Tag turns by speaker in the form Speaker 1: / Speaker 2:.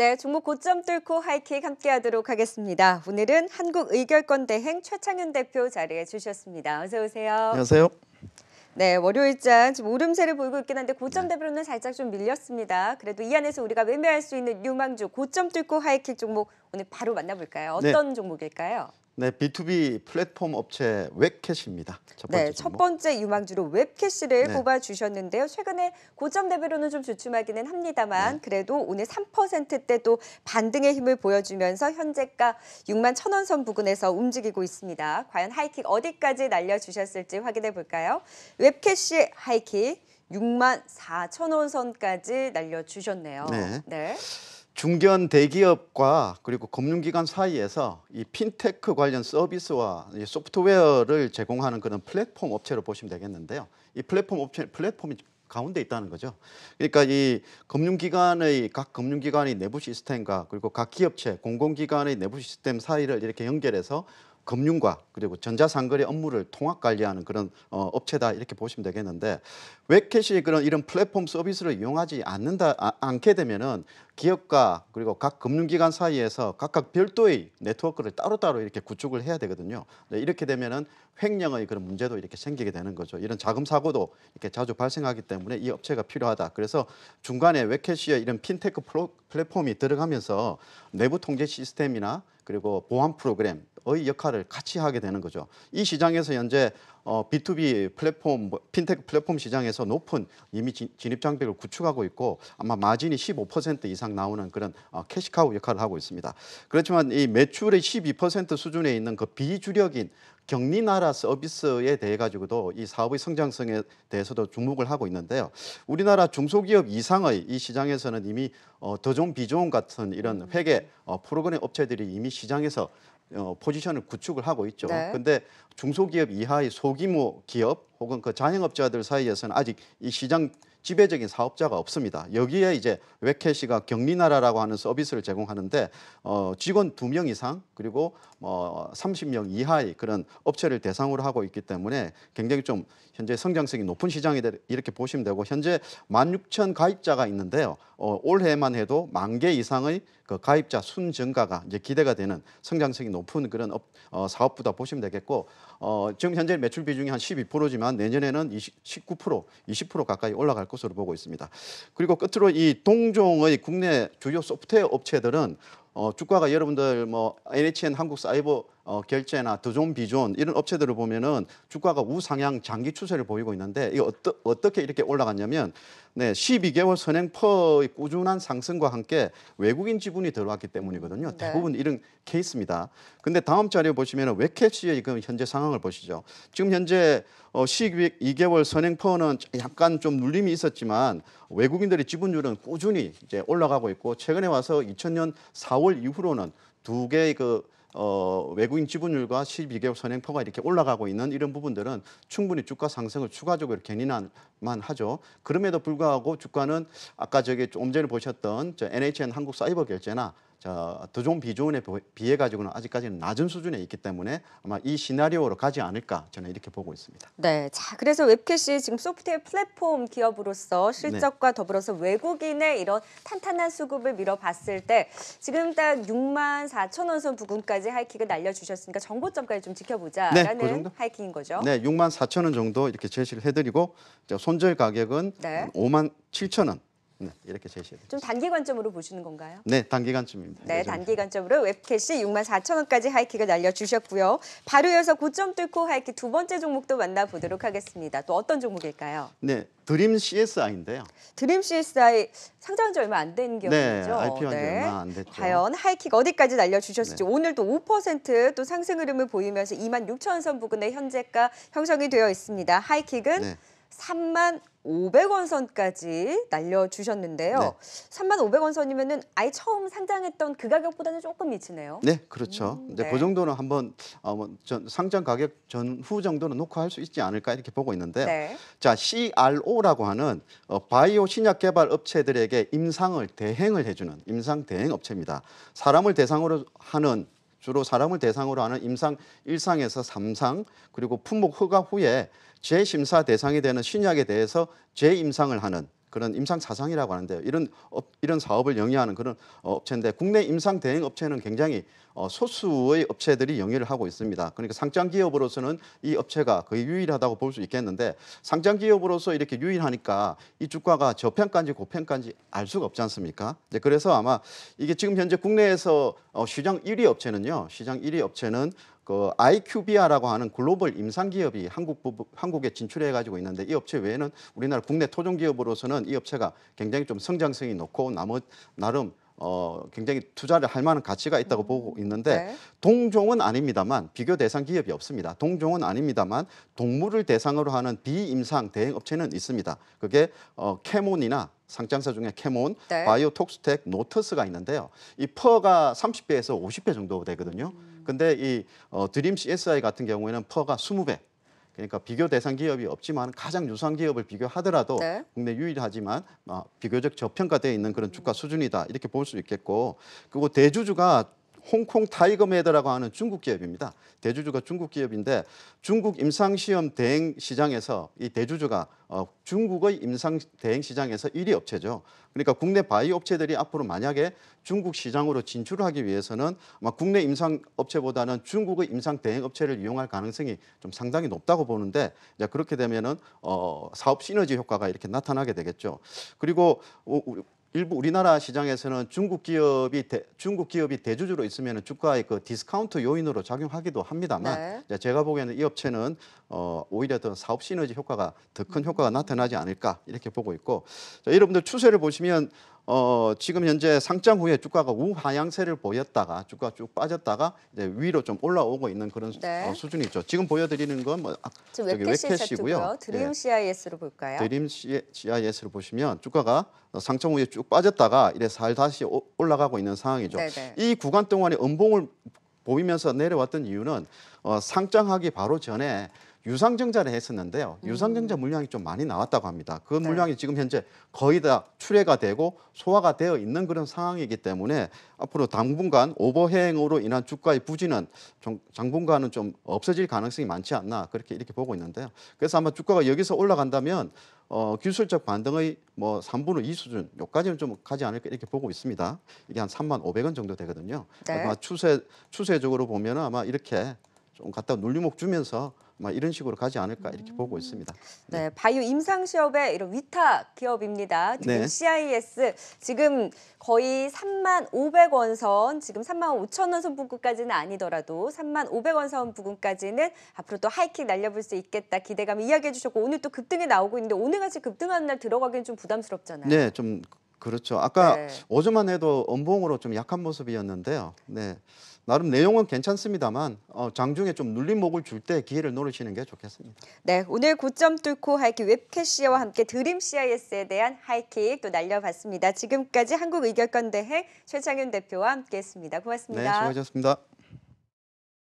Speaker 1: 네, 종목 고점 뚫고 하이킥 함께하도록 하겠습니다. 오늘은 한국의결권대행 최창현 대표 자리해 주셨습니다. 어서 오세요. 안녕하세요. 네, 월요일장 지금 오름세를 보이고 있긴 한데 고점 네. 대표로는 살짝 좀 밀렸습니다. 그래도 이 안에서 우리가 매매할 수 있는 유망주 고점 뚫고 하이킥 종목 오늘 바로 만나볼까요? 네. 어떤 네. 종목일까요?
Speaker 2: 네, B2B 플랫폼 업체 웹캐시입니다. 첫 네,
Speaker 1: 번째, 네, 첫 번째 유망주로 웹캐시를 네. 뽑아주셨는데요. 최근에 고점 대비로는 좀 주춤하기는 합니다만 네. 그래도 오늘 3%대 도 반등의 힘을 보여주면서 현재가 6만 천원선 부근에서 움직이고 있습니다. 과연 하이킥 어디까지 날려주셨을지 확인해 볼까요? 웹캐시 하이킥 6만 4천 원 선까지 날려주셨네요. 네. 네.
Speaker 2: 중견 대기업과 그리고 금융기관 사이에서 이 핀테크 관련 서비스와 이 소프트웨어를 제공하는 그런 플랫폼 업체로 보시면 되겠는데요. 이 플랫폼 업체 플랫폼이 가운데 있다는 거죠. 그러니까 이 금융기관의 각 금융기관의 내부 시스템과 그리고 각 기업체, 공공기관의 내부 시스템 사이를 이렇게 연결해서 금융과 그리고 전자상거래 업무를 통합 관리하는 그런 어, 업체다 이렇게 보시면 되겠는데 웹캐시 그런 이런 플랫폼 서비스를 이용하지 않는다 아, 않게 되면은 기업과 그리고 각 금융기관 사이에서 각각 별도의 네트워크를 따로따로 이렇게 구축을 해야 되거든요. 네, 이렇게 되면은 횡령의 그런 문제도 이렇게 생기게 되는 거죠. 이런 자금 사고도 이렇게 자주 발생하기 때문에 이 업체가 필요하다. 그래서 중간에 웹캐시의 이런 핀테크 플랫폼이 들어가면서 내부 통제 시스템이나 그리고 보안 프로그램 의 역할을 같이 하게 되는 거죠. 이 시장에서 현재 어, B2B 플랫폼, 핀테크 플랫폼 시장에서 높은 이미 진입 장벽을 구축하고 있고 아마 마진이 15% 이상 나오는 그런 어, 캐시카우 역할을 하고 있습니다. 그렇지만 이 매출의 12% 수준에 있는 그 비주력인 격리 나라 서비스에 대해 가지고도 이 사업의 성장성에 대해서도 주목을 하고 있는데요. 우리나라 중소기업 이상의 이 시장에서는 이미 어, 더존 비존 같은 이런 회계 어, 프로그램 업체들이 이미 시장에서 어, 포지션을 구축을 하고 있죠. 네. 근데 중소기업 이하의 소규모 기업 혹은 그 자영업자들 사이에서는 아직 이 시장 지배적인 사업자가 없습니다. 여기에 이제 웹캐시가 격리나라라고 하는 서비스를 제공하는데 어, 직원 두 명 이상 그리고 뭐 30명 이하의 그런 업체를 대상으로 하고 있기 때문에 굉장히 좀 현재 성장성이 높은 시장이 이렇게 보시면 되고 현재 16,000 가입자가 있는데요. 어, 올해만 해도 만 개 이상의 그 가입자 순 증가가 이제 기대가 되는 성장성이 높은 그런 업, 어, 사업부다 보시면 되겠고 어, 지금 현재 매출 비중이 한 12%지만 내년에는 20, 19% 20% 가까이 올라갈 것으로 보고 있습니다. 그리고 끝으로 이 동종의 국내 주요 소프트웨어 업체들은 어, 주가가 여러분들 뭐 NHN 한국 사이버 어, 결제나 드존 비존 이런 업체들을 보면은 주가가 우상향 장기 추세를 보이고 있는데 이거 어떠, 어떻게 이렇게 올라갔냐면 네 12개월 선행퍼의 꾸준한 상승과 함께 외국인 지분이 들어왔기 때문이거든요. 네. 대부분 이런 케이스입니다. 근데 다음 자료 보시면 웹캡시의 지금 현재 상황을 보시죠. 지금 현재 어, 시익 2개월 선행퍼는 약간 좀 눌림이 있었지만 외국인들의 지분율은 꾸준히 이제 올라가고 있고 최근에 와서 2000년 4월 이후로는 두 개의 그 어, 외국인 지분율과 12개월 선행포가 이렇게 올라가고 있는 이런 부분들은 충분히 주가 상승을 추가적으로 견인한 만 하죠. 그럼에도 불구하고 주가는 아까 저기 좀 전에 보셨던 저 NHN 한국사이버결제나 자, 좋은 비조원에 비해 가지고는 아직까지는 낮은 수준에 있기 때문에 아마 이 시나리오로 가지 않을까 저는 이렇게 보고 있습니다.
Speaker 1: 네, 자 그래서 웹캐시 지금 소프트웨어 플랫폼 기업으로서 실적과 네. 더불어서 외국인의 이런 탄탄한 수급을 밀어봤을 때 지금 딱 6만 4천 원 선 부근까지 하이킥을 날려주셨으니까 정보점까지 좀 지켜보자라는 네, 그 하이킹인 거죠. 네,
Speaker 2: 6만 4천 원 정도 이렇게 제시를 해드리고 손절 가격은 네. 5만 7천 원 네, 이렇게 제시해드립니다.
Speaker 1: 좀 단기 관점으로 보시는 건가요?
Speaker 2: 네, 단기 관점입니다.
Speaker 1: 네, 단기 관점으로 웹캐시 6만 4천 원까지 하이킥을 날려주셨고요. 바로 이어서 고점 뚫고 하이킥 두 번째 종목도 만나보도록 하겠습니다. 또 어떤 종목일까요?
Speaker 2: 네, 드림 CSI인데요.
Speaker 1: 드림 CSI 상장한 지 얼마 안된 기업이죠. 네, i p o 네. 얼마
Speaker 2: 안 됐죠. 과연
Speaker 1: 하이킥 어디까지 날려주셨을지 네. 오늘도 5%또 상승 흐름을 보이면서 2만 6천 원선부근에 현재가 형성이 되어 있습니다. 하이킥은 네. 3만 500원 선까지 날려주셨는데요. 네. 3만 500원 선이면은 아예 처음 상장했던 그 가격보다는 조금 미치네요. 네,
Speaker 2: 그렇죠. 음, 근 네. 그 정도는 한번 어, 뭐 전, 상장 가격 전후 정도는 녹화할 수 있지 않을까 이렇게 보고 있는데요. 네. 자, CRO라고 하는 어, 바이오 신약 개발 업체들에게 임상을 대행을 해주는 임상 대행 업체입니다. 사람을 대상으로 하는 주로 사람을 대상으로 하는 임상 일상에서 삼상 그리고 품목 허가 후에 재심사 대상이 되는 신약에 대해서 재임상을 하는 그런 임상 사상이라고 하는데요. 이런 업, 이런 사업을 영위하는 그런 어, 업체인데 국내 임상 대행 업체는 굉장히 어, 소수의 업체들이 영위를 하고 있습니다. 그러니까 상장 기업으로서는 이 업체가 거의 유일하다고 볼 수 있겠는데 상장 기업으로서 이렇게 유일하니까 이 주가가 저평가인지 고평가인지 알 수가 없지 않습니까? 이제 그래서 아마 이게 지금 현재 국내에서 어, 시장 1위 업체는요. 시장 1위 업체는 그 아이큐비아라고 하는 글로벌 임상 기업이 한국 부부, 한국에 진출해 가지고 있는데 이 업체 외에는 우리나라 국내 토종 기업으로서는 이 업체가 굉장히 좀 성장성이 높고 나머 나름 어, 굉장히 투자를 할 만한 가치가 있다고 음. 보고 있는데 네. 동종은 아닙니다만 비교 대상 기업이 없습니다. 동종은 아닙니다만 동물을 대상으로 하는 비임상 대행 업체는 있습니다. 그게 어, 캐몬이나 상장사 중에 캐몬, 네. 바이오톡스텍, 노터스가 있는데요. 이 퍼가 30배에서 50배 정도 되거든요. 음. 근데 이 어, 드림 CSI 같은 경우에는 퍼가 20배. 그러니까 비교 대상 기업이 없지만 가장 유사한 기업을 비교하더라도 네. 국내 유일하지만 어, 비교적 저평가되어 있는 그런 주가 수준이다 이렇게 볼 수 있겠고 그리고 대주주가 홍콩 타이거 메더라고 하는 중국 기업입니다. 대주주가 중국 기업인데 중국 임상시험 대행 시장에서 이 대주주가 어, 중국의 임상 대행 시장에서 1위 업체죠. 그러니까 국내 바이오 업체들이 앞으로 만약에 중국 시장으로 진출하기 위해서는 아마 국내 임상 업체보다는 중국의 임상 대행 업체를 이용할 가능성이 좀 상당히 높다고 보는데 이제 그렇게 되면은 어, 사업 시너지 효과가 이렇게 나타나게 되겠죠. 그리고 어, 일부 우리나라 시장에서는 중국 기업이 대, 중국 기업이 대주주로 있으면 주가의 그 디스카운트 요인으로 작용하기도 합니다만 네. 제가 보기에는 이 업체는 어, 오히려 더 사업 시너지 효과가 더큰 음. 효과가 나타나지 않을까 이렇게 보고 있고 자, 여러분들 추세를 보시면 어, 지금 현재 상장 후에 주가가 우하향세를 보였다가 주가 쭉 빠졌다가 이제 위로 좀 올라오고 있는 그런 네. 어, 수준이 죠 지금 보여드리는 건뭐 아,
Speaker 1: 저기 웹캐시고요. 예. 드림 예. CIS로 볼까요?
Speaker 2: 드림 CIS로 보시면 주가가 상장 후에 쭉 빠졌다가 이래 살 다시 올라가고 있는 상황이죠. 네네. 네. 이 구간 동안에 음봉을 보이면서 내려왔던 이유는 어, 상장하기 바로 전에 유상증자를 했었는데요. 음. 유상증자 물량이 좀 많이 나왔다고 합니다. 그 네. 물량이 지금 현재 거의 다 출회가 되고 소화가 되어 있는 그런 상황이기 때문에 앞으로 당분간 오버행으로 인한 주가의 부진은 좀 당분간은 좀 없어질 가능성이 많지 않나 그렇게 이렇게 보고 있는데요. 그래서 아마 주가가 여기서 올라간다면 어, 기술적 반등의 뭐 3분의 2 수준 요까지는 좀 가지 않을까 이렇게 보고 있습니다. 이게 한 3만 500원 정도 되거든요. 네. 아마 추세 추세적으로 보면 아마 이렇게 좀 갖다 눌리목 주면서 이런 식으로 가지 않을까 이렇게 보고 음. 있습니다.
Speaker 1: 네, 네 바이오 임상 시업의 이런 위탁 기업입니다. 지금 네. CIS 지금 거의 3만 500원 선 지금 3만 5천 원선 부근까지는 아니더라도 3만 500원 선 부근까지는 앞으로 또 하이킥 날려볼 수 있겠다 기대감 이야기해 주셨고 오늘 또 급등이 나오고 있는데 오늘같이 급등하는 날 들어가기는 좀 부담스럽잖아요. 네,
Speaker 2: 좀 그렇죠. 아까 네. 오전만 해도 음봉으로 좀 약한 모습이었는데요. 네. 나름 내용은 괜찮습니다만 어, 장중에 좀 눌림목을 줄 때 기회를 노리시는 게 좋겠습니다.
Speaker 1: 네, 오늘 고점 뚫고 하이킥 웹캐시와 함께 드림 CIS에 대한 하이킥 또 날려봤습니다. 지금까지 한국의결건대회 최창윤 대표와 함께했습니다. 고맙습니다. 네,
Speaker 2: 수고하셨습니다.